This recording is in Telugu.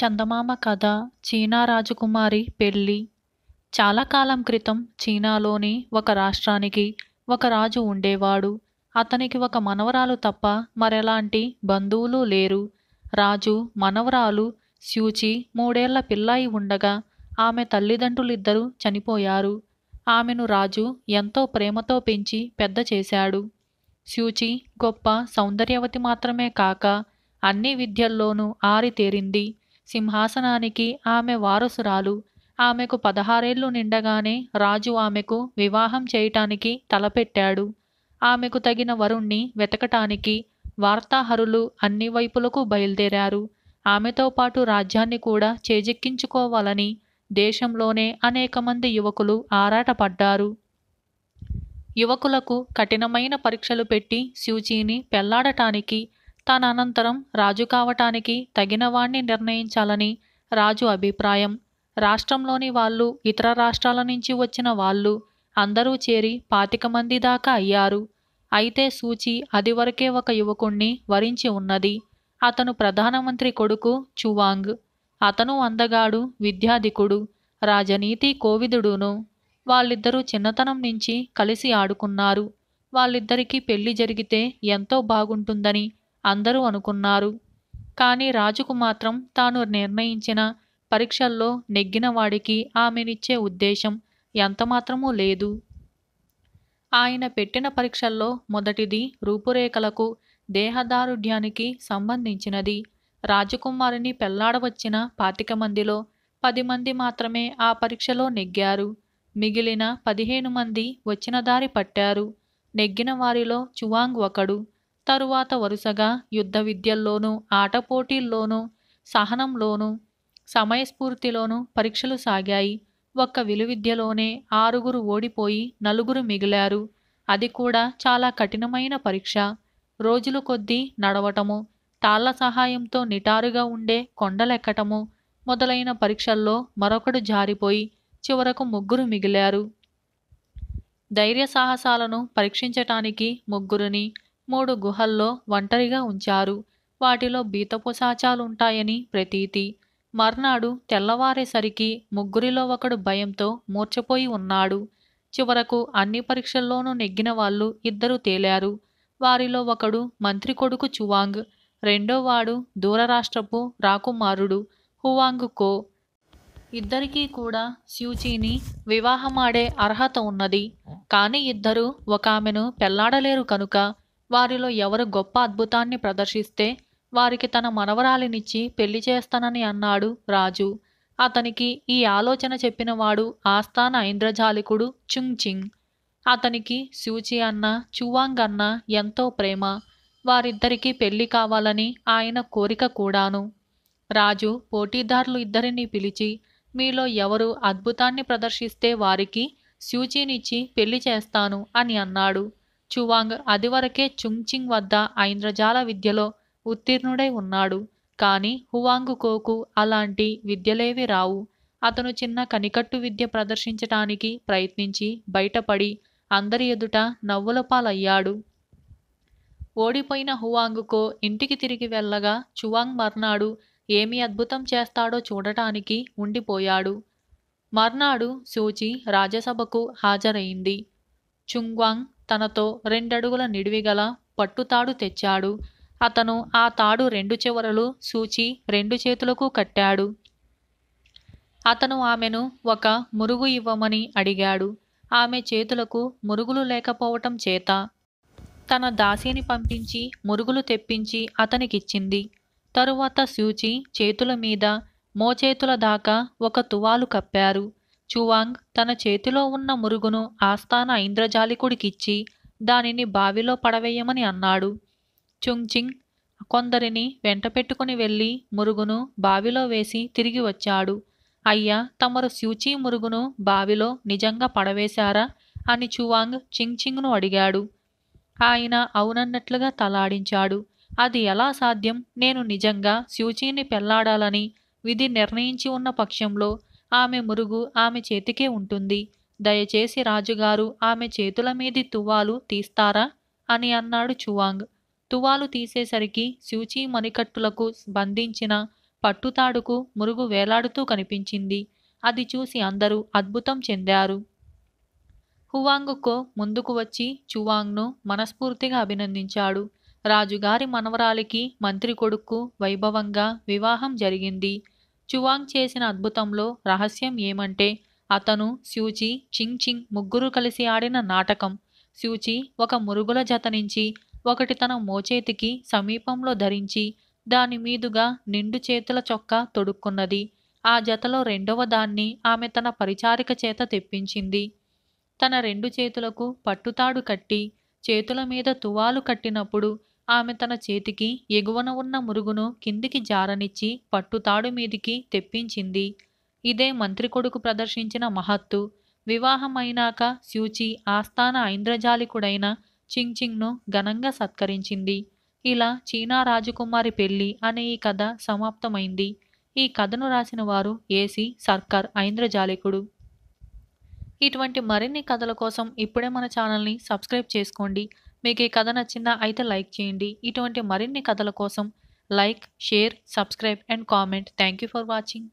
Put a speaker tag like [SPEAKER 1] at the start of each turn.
[SPEAKER 1] చందమామ కథ చీనా రాజకుమారి పెళ్ళి చాలా కాలం క్రితం చీనాలోని ఒక రాష్ట్రానికి ఒక రాజు ఉండేవాడు అతనికి ఒక మనవరాలు తప్ప మరెలాంటి బంధువులు లేరు రాజు మనవరాలు శ్యూచి మూడేళ్ల పిల్లాయి ఉండగా ఆమె తల్లిదండ్రులిద్దరూ చనిపోయారు ఆమెను రాజు ఎంతో ప్రేమతో పెంచి పెద్ద చేశాడు శ్యూచి గొప్ప సౌందర్యవతి మాత్రమే కాక అన్ని విద్యల్లోనూ ఆరితేరింది సింహాసనానికి ఆమె వారసురాలు ఆమెకు పదహారేళ్లు నిండగానే రాజు ఆమెకు వివాహం చేయటానికి తలపెట్టాడు ఆమెకు తగిన వరుణ్ణి వెతకటానికి వార్తాహరులు అన్ని వైపులకు బయలుదేరారు ఆమెతో పాటు రాజ్యాన్ని కూడా చేజెక్కించుకోవాలని దేశంలోనే అనేక మంది యువకులు ఆరాటపడ్డారు యువకులకు కఠినమైన పరీక్షలు పెట్టి సూచీని పెళ్లాడటానికి తాననంతరం రాజు కావటానికి తగినవాణ్ణి నిర్ణయించాలని రాజు అభిప్రాయం రాష్ట్రంలోని వాళ్ళు ఇతర రాష్ట్రాల నుంచి వచ్చిన వాళ్ళు అందరూ చేరి పాతిక మంది దాకా అయ్యారు అయితే సూచి అదివరకే ఒక యువకుణ్ణి వరించి ఉన్నది అతను ప్రధానమంత్రి కొడుకు చువాంగ్ అతను అందగాడు విద్యాధికుడు రాజనీతి కోవిదుడును వాళ్ళిద్దరూ చిన్నతనం నుంచి కలిసి ఆడుకున్నారు వాళ్ళిద్దరికీ పెళ్లి జరిగితే ఎంతో బాగుంటుందని అందరూ అనుకున్నారు కానీ రాజుకు మాత్రం తాను నిర్ణయించిన పరీక్షల్లో నెగ్గిన వాడికి ఆమెనిచ్చే ఉద్దేశం ఎంతమాత్రమూ లేదు ఆయన పెట్టిన పరీక్షల్లో మొదటిది రూపురేఖలకు దేహదారుఢ్యానికి సంబంధించినది రాజకుమారిని పెళ్లాడవచ్చిన పాతిక మందిలో పది మంది మాత్రమే ఆ పరీక్షలో నెగ్గారు మిగిలిన పదిహేను మంది వచ్చిన దారి పట్టారు నెగ్గిన వారిలో చువాంగ్ ఒకడు తరువాత వరుసగా యుద్ధ విద్యల్లోనూ ఆట పోటీల్లోనూ సహనంలోనూ సమయస్ఫూర్తిలోనూ పరీక్షలు సాగాయి ఒక్క విలువిద్యలోనే ఆరుగురు ఓడిపోయి నలుగురు మిగిలారు అది కూడా చాలా కఠినమైన పరీక్ష రోజులు కొద్దీ నడవటము తాళ్ల సహాయంతో నిటారుగా ఉండే కొండలెక్కటము మొదలైన పరీక్షల్లో మరొకడు జారిపోయి చివరకు ముగ్గురు మిగిలారు ధైర్య సాహసాలను పరీక్షించటానికి ముగ్గురిని మూడు గుహల్లో ఒంటరిగా ఉంచారు వాటిలో సాచాలుంటాయని ప్రతీతి మర్నాడు తెల్లవారేసరికి ముగ్గురిలో ఒకడు భయంతో మూర్చపోయి ఉన్నాడు చివరకు అన్ని పరీక్షల్లోనూ నెగ్గిన వాళ్ళు ఇద్దరు తేలారు వారిలో ఒకడు మంత్రి కొడుకు చువాంగ్ రెండోవాడు రాష్ట్రపు రాకుమారుడు హువాంగ్ కో ఇద్దరికీ కూడా స్యూచీని వివాహమాడే అర్హత ఉన్నది కానీ ఇద్దరు ఒక ఆమెను పెళ్లాడలేరు కనుక వారిలో ఎవరు గొప్ప అద్భుతాన్ని ప్రదర్శిస్తే వారికి తన మనవరాలినిచ్చి పెళ్లి చేస్తానని అన్నాడు రాజు అతనికి ఈ ఆలోచన చెప్పినవాడు ఆస్థాన ఐంద్రజాలికుడు చుంగ్ చింగ్ అతనికి సూచి అన్న చువాంగ్ అన్న ఎంతో ప్రేమ వారిద్దరికీ పెళ్లి కావాలని ఆయన కోరిక కూడాను రాజు పోటీదారులు ఇద్దరిని పిలిచి మీలో ఎవరు అద్భుతాన్ని ప్రదర్శిస్తే వారికి సూచీనిచ్చి పెళ్లి చేస్తాను అని అన్నాడు చువాంగ్ అదివరకే చుంగ్చింగ్ వద్ద ఐంద్రజాల విద్యలో ఉత్తీర్ణుడై ఉన్నాడు కానీ హువాంగ్ కోకు అలాంటి విద్యలేవి రావు అతను చిన్న కనికట్టు విద్య ప్రదర్శించటానికి ప్రయత్నించి బయటపడి అందరి ఎదుట నవ్వుల పాలయ్యాడు ఓడిపోయిన కో ఇంటికి తిరిగి వెళ్ళగా చువాంగ్ మర్నాడు ఏమి అద్భుతం చేస్తాడో చూడటానికి ఉండిపోయాడు మర్నాడు సూచి రాజ్యసభకు హాజరైంది చుంగ్వాంగ్ తనతో రెండడుగుల నిడివిగల పట్టుతాడు తెచ్చాడు అతను ఆ తాడు రెండు చివరలు సూచి రెండు చేతులకు కట్టాడు అతను ఆమెను ఒక మురుగు ఇవ్వమని అడిగాడు ఆమె చేతులకు మురుగులు లేకపోవటం చేత తన దాసిని పంపించి మురుగులు తెప్పించి అతనికిచ్చింది తరువాత సూచి చేతుల మీద మోచేతుల దాకా ఒక తువాలు కప్పారు చువాంగ్ తన చేతిలో ఉన్న మురుగును ఆస్థాన ఇంద్రజాలికుడికిచ్చి దానిని బావిలో పడవేయమని అన్నాడు చుంగ్చింగ్ కొందరిని వెంటపెట్టుకుని వెళ్ళి మురుగును బావిలో వేసి తిరిగి వచ్చాడు అయ్యా తమరు సూచీ మురుగును బావిలో నిజంగా పడవేశారా అని చువాంగ్ చింగ్చింగ్ను అడిగాడు ఆయన అవునన్నట్లుగా తలాడించాడు అది ఎలా సాధ్యం నేను నిజంగా సూచీని పెళ్లాడాలని విధి నిర్ణయించి ఉన్న పక్షంలో ఆమె మురుగు ఆమె చేతికే ఉంటుంది దయచేసి రాజుగారు ఆమె చేతుల మీది తువ్వాలు తీస్తారా అని అన్నాడు చువాంగ్ తువాలు తీసేసరికి సూచీ మణికట్టులకు బంధించిన పట్టుతాడుకు మురుగు వేలాడుతూ కనిపించింది అది చూసి అందరూ అద్భుతం చెందారు హువాంగుకో ముందుకు వచ్చి చువాంగ్ను మనస్ఫూర్తిగా అభినందించాడు రాజుగారి మనవరాలికి మంత్రి కొడుకు వైభవంగా వివాహం జరిగింది చువాంగ్ చేసిన అద్భుతంలో రహస్యం ఏమంటే అతను సూచి చింగ్ చింగ్ ముగ్గురు కలిసి ఆడిన నాటకం శ్యూచి ఒక మురుగుల జత నుంచి ఒకటి తన మోచేతికి సమీపంలో ధరించి దాని మీదుగా నిండు చేతుల చొక్కా తొడుక్కున్నది ఆ జతలో రెండవ దాన్ని ఆమె తన పరిచారిక చేత తెప్పించింది తన రెండు చేతులకు పట్టుతాడు కట్టి చేతుల మీద తువాలు కట్టినప్పుడు ఆమె తన చేతికి ఎగువన ఉన్న మురుగును కిందికి జారనిచ్చి పట్టుతాడు మీదికి తెప్పించింది ఇదే మంత్రి కొడుకు ప్రదర్శించిన మహత్తు వివాహమైనాక శ్యూచి ఆస్థాన ఐంద్రజాలికుడైన చింగ్చింగ్ను ఘనంగా సత్కరించింది ఇలా చీనా రాజకుమారి పెళ్లి అనే ఈ కథ సమాప్తమైంది ఈ కథను రాసిన వారు ఏసి సర్కార్ ఐంద్రజాలికుడు ఇటువంటి మరిన్ని కథల కోసం ఇప్పుడే మన ఛానల్ని సబ్స్క్రైబ్ చేసుకోండి మీకు ఈ కథ నచ్చిందా అయితే లైక్ చేయండి ఇటువంటి మరిన్ని కథల కోసం like share subscribe and comment thank you for watching